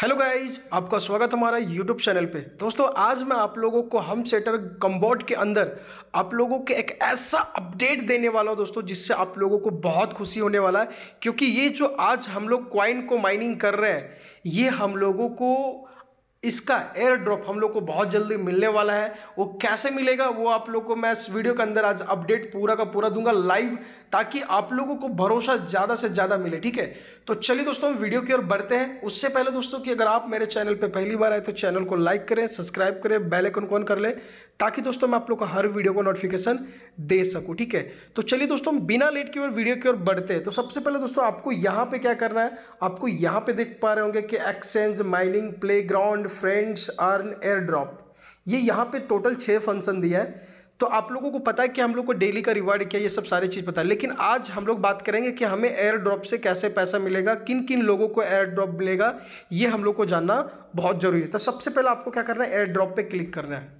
hello guys आपका स्वागत हमारा यूट्यूब चैनल पे दोस्तों आज मैं आप लोगों को हम सेटर कम्बोर्ड के अंदर आप लोगों के एक ऐसा अपडेट देने वाला हूँ दोस्तों जिससे आप लोगों को बहुत खुशी होने वाला है क्योंकि ये जो आज हम लोग क्वाइन को माइनिंग कर रहे हैं ये हम लोगों को इसका एयर ड्रॉप हम लोग को बहुत जल्दी मिलने वाला है वो कैसे मिलेगा वो आप लोग को मैं इस वीडियो के अंदर आज अपडेट पूरा का पूरा दूंगा लाइव ताकि आप लोगों को भरोसा ज़्यादा से ज़्यादा मिले ठीक है तो चलिए दोस्तों वीडियो की ओर बढ़ते हैं उससे पहले दोस्तों कि अगर आप मेरे चैनल पर पहली बार आए तो चैनल को लाइक करें सब्सक्राइब करें बेलाइकन कौन कर लें ताकि दोस्तों मैं आप लोग को हर वीडियो को नोटिफिकेशन दे सकूँ ठीक है तो चलिए दोस्तों बिना लेट की ओर वीडियो की ओर बढ़ते हैं तो सबसे पहले दोस्तों आपको यहाँ पर क्या करना है आपको यहाँ पर देख पा रहे होंगे कि exchange mining playground reward friends earn airdrop ये यहाँ पे टोटल छः फंक्शन दिया है तो आप लोगों को पता है कि हम लोग को डेली का रिवार्ड क्या ये सब सारी चीज़ पता है लेकिन आज हम लोग बात करेंगे कि हमें एयर ड्रॉप से कैसे पैसा मिलेगा किन किन लोगों को एयर ड्रॉप मिलेगा ये हम लोग को जानना बहुत ज़रूरी है तो सबसे पहले आपको क्या करना है एयर ड्रॉप पर क्लिक करना है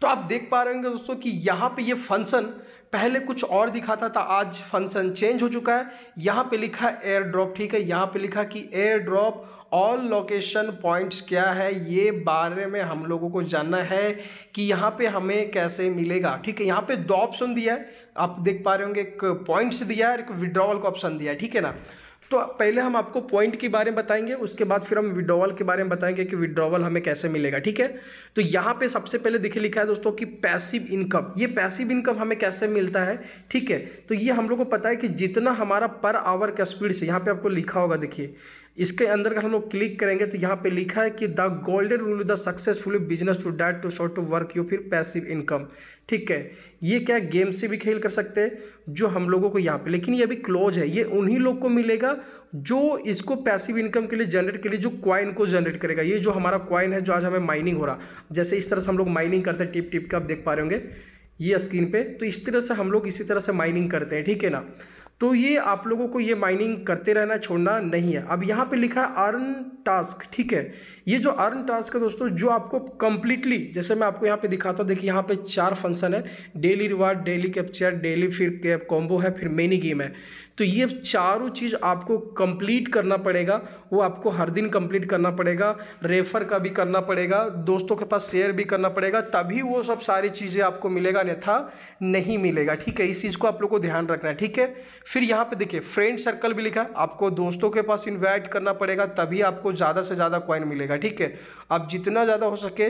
तो आप देख पा रहे होंगे दोस्तों कि यहाँ पर ये फंक्शन पहले कुछ और दिखाता था आज फंक्शन चेंज हो चुका है यहाँ पे लिखा है एयर ड्रॉप ठीक है यहाँ पे लिखा कि airdrop all location points क्या है ये बारे में हम लोगों को जानना है कि यहाँ पे हमें कैसे मिलेगा ठीक है यहाँ पे दो ऑप्शन दिया है आप देख पा रहे होंगे एक पॉइंट्स दिया है एक विड्रॉवल का ऑप्शन दिया है ठीक है ना तो पहले हम आपको पॉइंट के बारे में बताएंगे उसके बाद फिर हम विड्रॉवल के बारे में बताएंगे कि विड्रॉवल हमें कैसे मिलेगा ठीक है तो यहाँ पे सबसे पहले देखिए लिखा है दोस्तों कि पैसिव इनकम ये पैसिव इनकम हमें कैसे मिलता है ठीक है तो ये हम लोग को पता है कि जितना हमारा पर आवर का स्पीड से यहाँ पे आपको लिखा होगा देखिए इसके अंदर अगर हम लोग क्लिक करेंगे तो यहाँ पे लिखा है कि the golden rule the successful business to that to short to work you फिर पैसिव इनकम ठीक है ये क्या गेम से भी खेल कर सकते हैं जो हम लोगों को यहाँ पे लेकिन ये अभी क्लोज है ये उन्हीं लोग को मिलेगा जो इसको पैसिव इनकम के लिए जनरेट के लिए जो क्वाइन को जनरेट करेगा ये जो हमारा क्वाइन है जो आज हमें माइनिंग हो रहा जैसे इस तरह से हम लोग माइनिंग करते हैं टिप टिप के आप देख पा रहे होंगे ये स्क्रीन पर तो इस तरह से हम लोग इसी तरह से माइनिंग करते हैं ठीक है ना तो ये आप लोगों को ये माइनिंग करते रहना छोड़ना नहीं है अब यहाँ पे लिखा है अर्न टास्क ठीक है ये जो अर्न टास्क है दोस्तों जो आपको कंप्लीटली जैसे मैं आपको यहाँ पे दिखाता हूँ देखिए यहाँ पे चार फंक्शन है daily reward daily capture daily फिर कॉम्बो है फिर मेनी गेम है तो ये चारों चीज़ आपको कंप्लीट करना पड़ेगा वो आपको हर दिन कंप्लीट करना पड़ेगा रेफर का भी करना पड़ेगा दोस्तों के पास शेयर भी करना पड़ेगा तभी वो सब सारी चीज़ें आपको मिलेगा अन्यथा नहीं मिलेगा ठीक है इस चीज़ को आप लोग को ध्यान रखना है ठीक है फिर यहाँ पे देखिए फ्रेंड सर्कल भी लिखा है आपको दोस्तों के पास इन्वाइट करना पड़ेगा तभी आपको ज़्यादा से ज़्यादा कॉइन मिलेगा ठीक है आप जितना ज़्यादा हो सके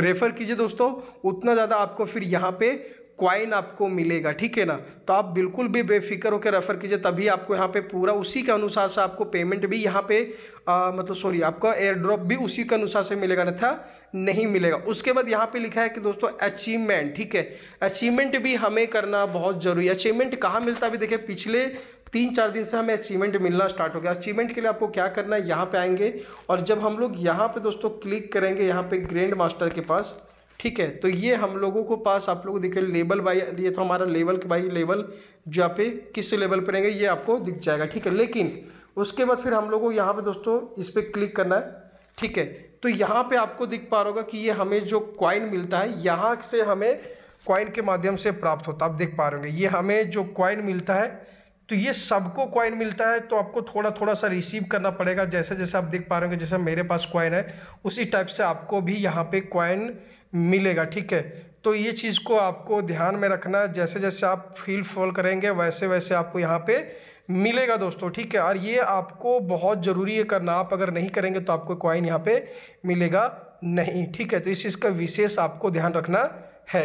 रेफ़र कीजिए दोस्तों उतना ज़्यादा आपको फिर यहाँ पे क्वाइन आपको मिलेगा ठीक है ना तो आप बिल्कुल भी बेफिक्र होकर रेफ़र कीजिए तभी आपको यहाँ पे पूरा उसी के अनुसार से आपको पेमेंट भी यहाँ पे आ, मतलब सॉरी आपका एयर ड्रॉप भी उसी के अनुसार से मिलेगा नथा नहीं मिलेगा उसके बाद यहाँ पे लिखा है कि दोस्तों अचीवमेंट ठीक है अचीवमेंट भी हमें करना बहुत ज़रूरी है अचीवमेंट कहाँ मिलता है अभी देखिए पिछले तीन चार दिन से हमें अचीवमेंट मिलना स्टार्ट हो गया अचीवमेंट के लिए आपको क्या करना है यहाँ पर आएंगे और जब हम लोग यहाँ पर दोस्तों क्लिक करेंगे यहाँ पर ग्रैंड मास्टर के पास ठीक है तो ये हम लोगों को पास आप लोग दिखे लेवल बाई ये तो हमारा लेवल के भाई लेवल जो यहाँ पे किस लेवल पर रहेंगे ये आपको दिख जाएगा ठीक है लेकिन उसके बाद फिर हम लोगों को यहाँ पर दोस्तों इस पर क्लिक करना है ठीक है तो यहाँ पे आपको दिख पा रहा होगा कि ये हमें जो कॉइन मिलता है यहाँ से हमें कॉइन के माध्यम से प्राप्त होता है आप देख पा रहे होंगे ये हमें जो कॉइन मिलता है तो ये सबको कॉइन मिलता है तो आपको थोड़ा थोड़ा सा रिसीव करना पड़ेगा जैसे जैसे आप देख पा रहे होंगे जैसे मेरे पास कॉइन है उसी टाइप से आपको भी यहाँ पे कॉइन मिलेगा ठीक है तो ये चीज़ को आपको ध्यान में रखना है जैसे जैसे आप फील फॉल करेंगे वैसे वैसे आपको यहाँ पे मिलेगा दोस्तों ठीक है और ये आपको बहुत ज़रूरी है करना आप अगर नहीं करेंगे तो आपको कॉइन यहाँ पर मिलेगा नहीं ठीक है तो इस चीज़ का विशेष आपको ध्यान रखना है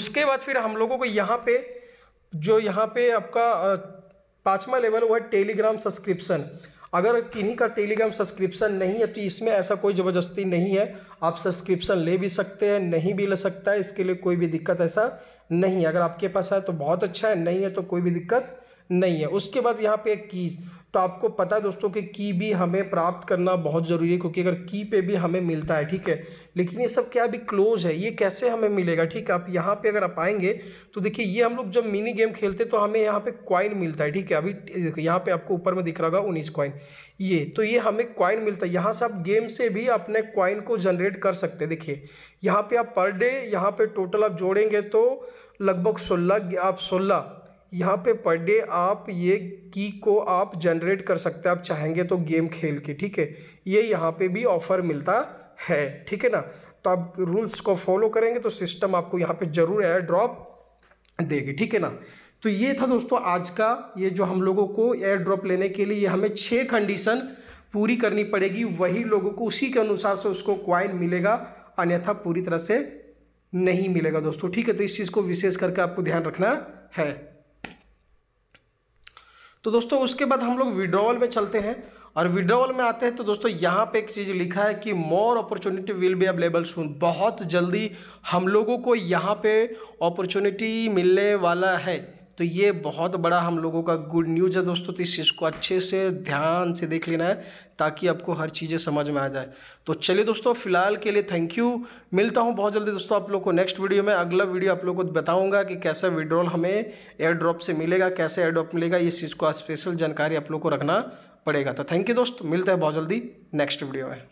उसके बाद फिर हम लोगों को यहाँ पर जो यहाँ पे आपका पाँचवा लेवल वो है टेलीग्राम सब्सक्रिप्शन अगर किन्हीं का टेलीग्राम सब्सक्रिप्शन नहीं है तो इसमें ऐसा कोई ज़बरदस्ती नहीं है आप सब्सक्रिप्शन ले भी सकते हैं नहीं भी ले सकता है इसके लिए कोई भी दिक्कत ऐसा नहीं है अगर आपके पास है तो बहुत अच्छा है नहीं है तो कोई भी दिक्कत नहीं है उसके बाद यहाँ पे एक कीज तो आपको पता है दोस्तों कि की भी हमें प्राप्त करना बहुत ज़रूरी है क्योंकि अगर की पे भी हमें मिलता है ठीक है लेकिन ये सब क्या अभी क्लोज है ये कैसे हमें मिलेगा ठीक है आप यहाँ पे अगर आप आएंगे तो देखिए ये हम लोग जब मिनी गेम खेलते तो हमें यहाँ पे क्वाइन मिलता है ठीक है अभी यहाँ पे आपको ऊपर में दिख रहा होगा उन्नीस क्वाइन ये तो ये हमें क्वाइन मिलता है यहाँ से आप गेम से भी अपने क्वाइन को जनरेट कर सकते हैं देखिए यहाँ पर आप पर डे यहाँ पर टोटल आप जोड़ेंगे तो लगभग सोलह आप सोलह यहाँ पे पर डे आप ये की को आप जनरेट कर सकते हैं आप चाहेंगे तो गेम खेल के ठीक है ये यहाँ पे भी ऑफ़र मिलता है ठीक है ना तो आप रूल्स को फॉलो करेंगे तो सिस्टम आपको यहाँ पे ज़रूर एयर ड्रॉप देगी ठीक है ना तो ये था दोस्तों आज का ये जो हम लोगों को एयर ड्रॉप लेने के लिए हमें छः कंडीशन पूरी करनी पड़ेगी वही लोगों को उसी के अनुसार से उसको क्वाइन मिलेगा अन्यथा पूरी तरह से नहीं मिलेगा दोस्तों ठीक है तो इस चीज़ को विशेष करके आपको ध्यान रखना है तो दोस्तों उसके बाद हम लोग विड्रॉवल में चलते हैं और विड्रॉवल में आते हैं तो दोस्तों यहाँ पे एक चीज़ लिखा है कि more opportunity will be available soon बहुत जल्दी हम लोगों को यहाँ पे अपॉर्चुनिटी मिलने वाला है तो ये बहुत बड़ा हम लोगों का गुड न्यूज़ है दोस्तों तो इस चीज़ को अच्छे से ध्यान से देख लेना है ताकि आपको हर चीज़ें समझ में आ जाए तो चलिए दोस्तों फिलहाल के लिए थैंक यू मिलता हूँ बहुत जल्दी दोस्तों आप लोग को नेक्स्ट वीडियो में अगला वीडियो आप लोग को बताऊँगा कि कैसा विड्रॉल हमें एयर ड्रॉप से मिलेगा कैसे एयर ड्रॉप मिलेगा इस चीज़ को स्पेशल जानकारी आप लोग को रखना पड़ेगा तो थैंक यू दोस्त मिलता है बहुत जल्दी नेक्स्ट वीडियो में